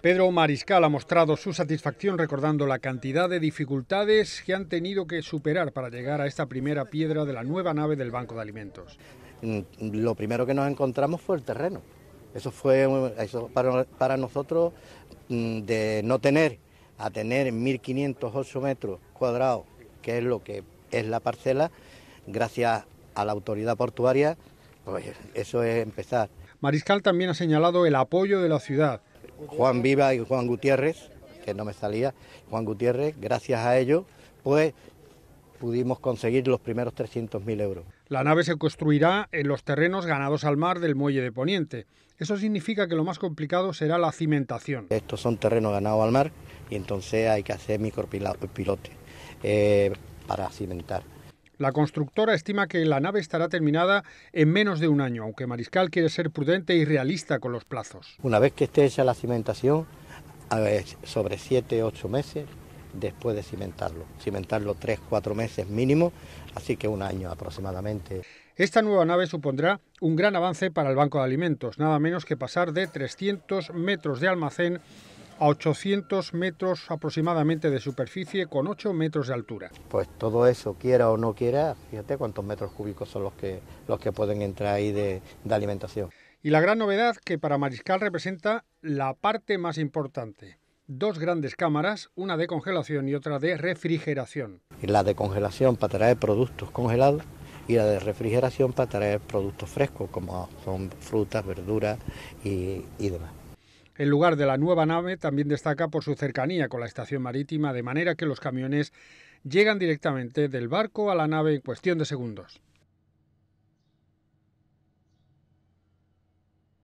Pedro Mariscal ha mostrado su satisfacción recordando la cantidad de dificultades que han tenido que superar para llegar a esta primera piedra de la nueva nave del Banco de Alimentos. Mm, lo primero que nos encontramos fue el terreno. Eso fue para, para nosotros mm, de no tener a tener 1.508 metros cuadrados, que es lo que es la parcela, gracias a la autoridad portuaria, pues eso es empezar. Mariscal también ha señalado el apoyo de la ciudad Juan Viva y Juan Gutiérrez, que no me salía, Juan Gutiérrez, gracias a ellos, pues pudimos conseguir los primeros 300.000 euros. La nave se construirá en los terrenos ganados al mar del muelle de Poniente. Eso significa que lo más complicado será la cimentación. Estos son terrenos ganados al mar y entonces hay que hacer micropilote eh, para cimentar. La constructora estima que la nave estará terminada en menos de un año, aunque Mariscal quiere ser prudente y realista con los plazos. Una vez que esté hecha la cimentación, sobre siete, ocho meses después de cimentarlo. Cimentarlo 3, 4 meses mínimo, así que un año aproximadamente. Esta nueva nave supondrá un gran avance para el Banco de Alimentos, nada menos que pasar de 300 metros de almacén a 800 metros aproximadamente de superficie con 8 metros de altura. Pues todo eso, quiera o no quiera, fíjate cuántos metros cúbicos son los que, los que pueden entrar ahí de, alimentación. Y la gran novedad que para Mariscal representa la parte más importante. Dos grandes cámaras, una de congelación y otra de refrigeración. La de congelación para traer productos congelados y la de refrigeración para traer productos frescos como son frutas, verduras y demás. El lugar de la nueva nave también destaca por su cercanía con la estación marítima, de manera que los camiones llegan directamente del barco a la nave en cuestión de segundos.